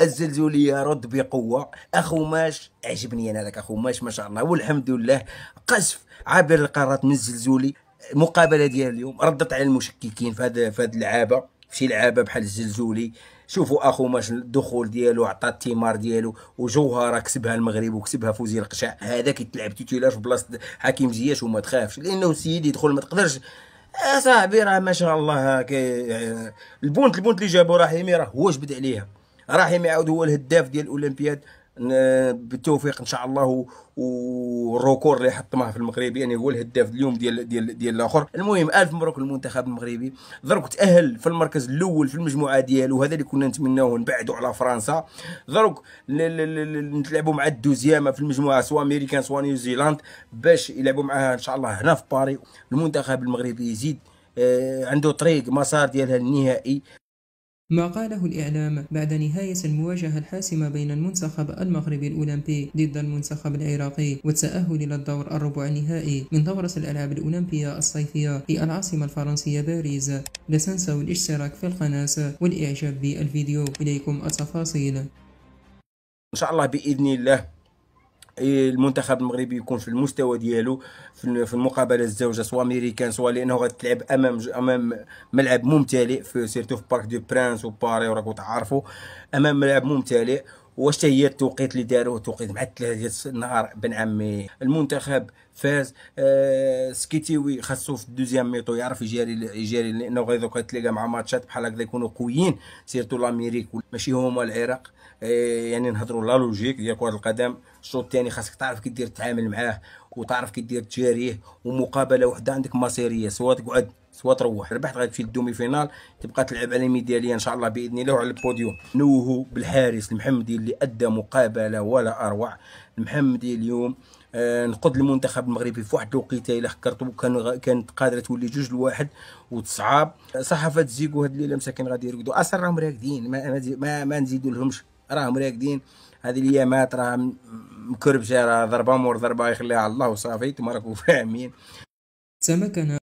الزلزوليه رد بقوه اخو ماش عجبني انا ذاك اخو ماش ما شاء الله والحمد لله قصف عبر القارات من الزلزولي المقابله ديال اليوم ردت على المشككين في هذا في هذه اللعابه شي لعابه بحال الزلزولي شوفوا اخو ماش الدخول ديالو عطى الثمار ديالو وجوهره كسبها المغرب وكسبها فوزي القشع هذا كيتلعب تيتولار في بلاصه حكيم زياش وما تخافش لانه السيد يدخل ما تقدرش اصاحبي راه ما شاء الله كي البونت البونت اللي جابو رحيمي راه هو جبد عليها راح يعاود هو الهداف ديال الاولمبياد بالتوفيق ان شاء الله والروكور اللي حطمه في المغرب يعني هو الهداف اليوم ديال ديال ديال الاخر المهم الف مبروك للمنتخب المغربي ضرب تاهل في المركز الاول في المجموعه ديالو هذا اللي كنا نتمناوه نبعدوا على فرنسا ضرب نتلعبوا مع الدوزيام في المجموعه سواء امريكان سواء نيوزيلاند باش يلعبوا معها ان شاء الله هنا في باري المنتخب المغربي يزيد آه، عنده طريق مسار ديالها النهائي ما قاله الإعلام بعد نهاية المواجهة الحاسمة بين المنتخب المغربي الأولمبي ضد المنتخب العراقي والتأهل إلى الدور الربع النهائي من دورة الألعاب الأولمبية الصيفية في العاصمة الفرنسية باريس لا تنسوا الاشتراك في القناة والإعجاب بالفيديو إليكم التفاصيل إن شاء الله بإذن الله المنتخب المغربي يكون في المستوى ديالو في المقابله الزوجه سواء امريكان سواء لانه غتلعب امام امام ملعب ممتلئ في سيرتو في بارك دو برانس وباري وراكم تعرفوا امام ملعب ممتلئ واش هي التوقيت اللي داروه توقيت مع الثلاثه ديال النهار بن عمي المنتخب فاز آه سكيتيوي خاصو في الدوزيام ميطو يعرف يجاري يجاري لانه غير تلقى مع ماتشات بحال هكذا يكونوا قويين سيرتو لاميريك ماشي هما العراق آه، يعني نهضروا لا لوجيك ديال كره القدم الشوط الثاني خاصك تعرف كي دير تتعامل معاه وتعرف كي دير تجاريه ومقابله وحده عندك مصيريه سواء تقعد سوا تروح ربحت غتمشي للدومي فينال تبقى تلعب على الميداليه ان شاء الله باذن الله وعلى البوديوم نوهو بالحارس المحمدي اللي ادى مقابله ولا اروع المحمدي اليوم آه نقد المنتخب المغربي في واحد الوقيته الا خكرته كان كانت قادره تولي جوج لواحد وتصعاب صحافه زيكو هذه الليله مساكن غادي يرقدوا اصلا راهم راكدين ما, ما, ما نزيدو لهمش راهم راكدين هذه الايامات راه مكربشه راه ضربه مور ضربه يخليها الله وصافي انتم راكم فاهمين تمكن